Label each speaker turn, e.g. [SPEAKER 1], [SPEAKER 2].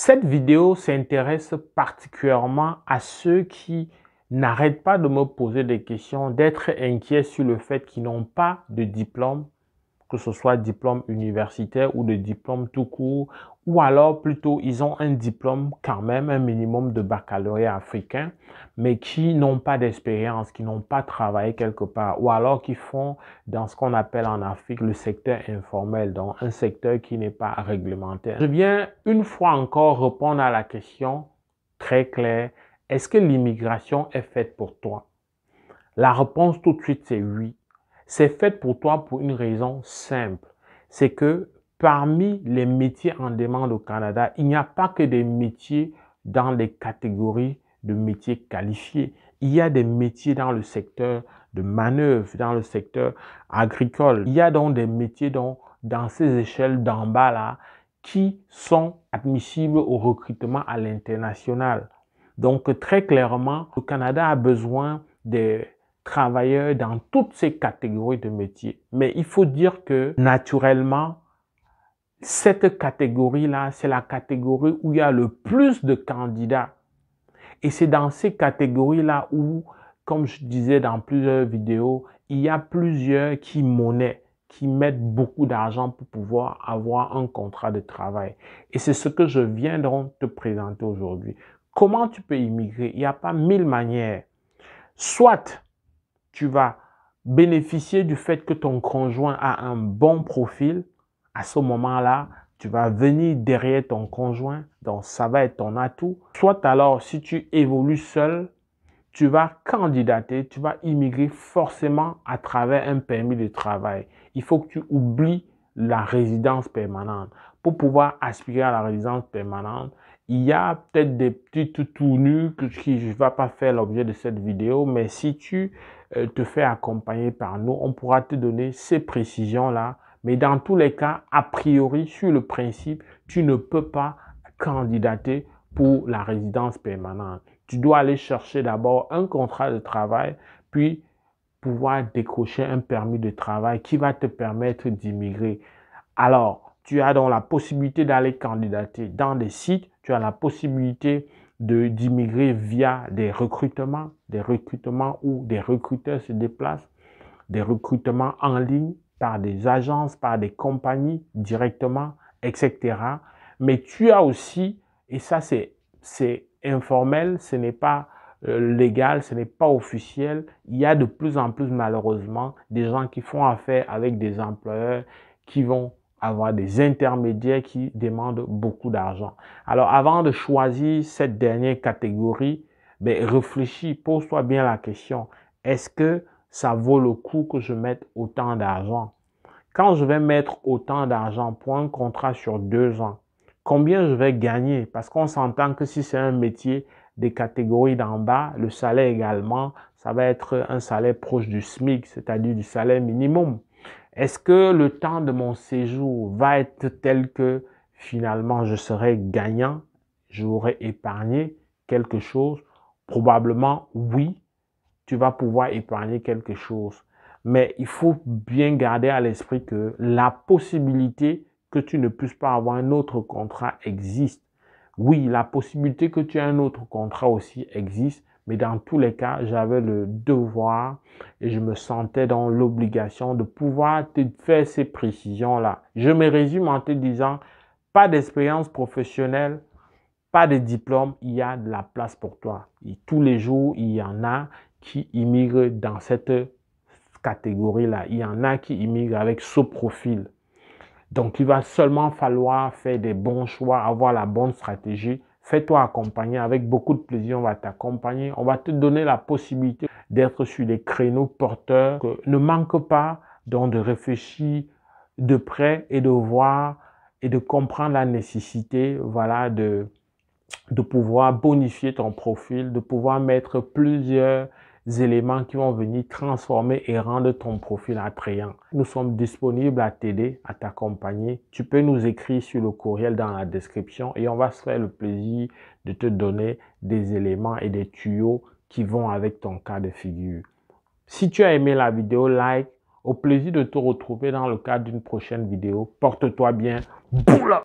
[SPEAKER 1] Cette vidéo s'intéresse particulièrement à ceux qui n'arrêtent pas de me poser des questions, d'être inquiets sur le fait qu'ils n'ont pas de diplôme que ce soit diplôme universitaire ou de diplôme tout court, ou alors plutôt ils ont un diplôme quand même, un minimum de baccalauréat africain, mais qui n'ont pas d'expérience, qui n'ont pas travaillé quelque part, ou alors qui font dans ce qu'on appelle en Afrique le secteur informel, donc un secteur qui n'est pas réglementaire. Je viens une fois encore répondre à la question très claire, est-ce que l'immigration est faite pour toi La réponse tout de suite c'est oui. C'est fait pour toi pour une raison simple. C'est que parmi les métiers en demande au Canada, il n'y a pas que des métiers dans les catégories de métiers qualifiés. Il y a des métiers dans le secteur de manœuvre, dans le secteur agricole. Il y a donc des métiers dont, dans ces échelles d'en bas là qui sont admissibles au recrutement à l'international. Donc très clairement, le Canada a besoin des travailleurs dans toutes ces catégories de métiers. Mais il faut dire que naturellement, cette catégorie-là, c'est la catégorie où il y a le plus de candidats. Et c'est dans ces catégories-là où, comme je disais dans plusieurs vidéos, il y a plusieurs qui monnaient, qui mettent beaucoup d'argent pour pouvoir avoir un contrat de travail. Et c'est ce que je viens de te présenter aujourd'hui. Comment tu peux immigrer Il n'y a pas mille manières. Soit tu vas bénéficier du fait que ton conjoint a un bon profil, à ce moment-là, tu vas venir derrière ton conjoint, donc ça va être ton atout. Soit alors, si tu évolues seul, tu vas candidater, tu vas immigrer forcément à travers un permis de travail. Il faut que tu oublies la résidence permanente. Pour pouvoir aspirer à la résidence permanente, il y a peut-être des petites tournures qui ne vais pas faire l'objet de cette vidéo, mais si tu euh, te fais accompagner par nous, on pourra te donner ces précisions-là. Mais dans tous les cas, a priori, sur le principe, tu ne peux pas candidater pour la résidence permanente. Tu dois aller chercher d'abord un contrat de travail, puis pouvoir décrocher un permis de travail qui va te permettre d'immigrer. Alors, tu as donc la possibilité d'aller candidater dans des sites, tu as la possibilité d'immigrer via des recrutements, des recrutements où des recruteurs se déplacent, des recrutements en ligne par des agences, par des compagnies directement, etc. Mais tu as aussi, et ça c'est informel, ce n'est pas euh, légal, ce n'est pas officiel, il y a de plus en plus malheureusement des gens qui font affaire avec des employeurs qui vont avoir des intermédiaires qui demandent beaucoup d'argent. Alors avant de choisir cette dernière catégorie, ben, réfléchis, pose-toi bien la question, est-ce que ça vaut le coup que je mette autant d'argent Quand je vais mettre autant d'argent pour un contrat sur deux ans, combien je vais gagner Parce qu'on s'entend que si c'est un métier des catégories d'en bas, le salaire également, ça va être un salaire proche du SMIC, c'est-à-dire du salaire minimum. Est-ce que le temps de mon séjour va être tel que finalement je serai gagnant, j'aurai épargné quelque chose Probablement oui, tu vas pouvoir épargner quelque chose. Mais il faut bien garder à l'esprit que la possibilité que tu ne puisses pas avoir un autre contrat existe. Oui, la possibilité que tu aies un autre contrat aussi existe, mais dans tous les cas, j'avais le devoir et je me sentais dans l'obligation de pouvoir te faire ces précisions-là. Je me résume en te disant, pas d'expérience professionnelle, pas de diplôme, il y a de la place pour toi. Et tous les jours, il y en a qui immigrent dans cette catégorie-là. Il y en a qui immigrent avec ce profil. Donc, il va seulement falloir faire des bons choix, avoir la bonne stratégie, Fais-toi accompagner avec beaucoup de plaisir, on va t'accompagner, on va te donner la possibilité d'être sur les créneaux porteurs. ne manque pas donc de réfléchir de près et de voir et de comprendre la nécessité, voilà, de, de pouvoir bonifier ton profil, de pouvoir mettre plusieurs éléments qui vont venir transformer et rendre ton profil attrayant. Nous sommes disponibles à t'aider, à t'accompagner. Tu peux nous écrire sur le courriel dans la description et on va se faire le plaisir de te donner des éléments et des tuyaux qui vont avec ton cas de figure. Si tu as aimé la vidéo, like. Au plaisir de te retrouver dans le cadre d'une prochaine vidéo. Porte-toi bien. Boula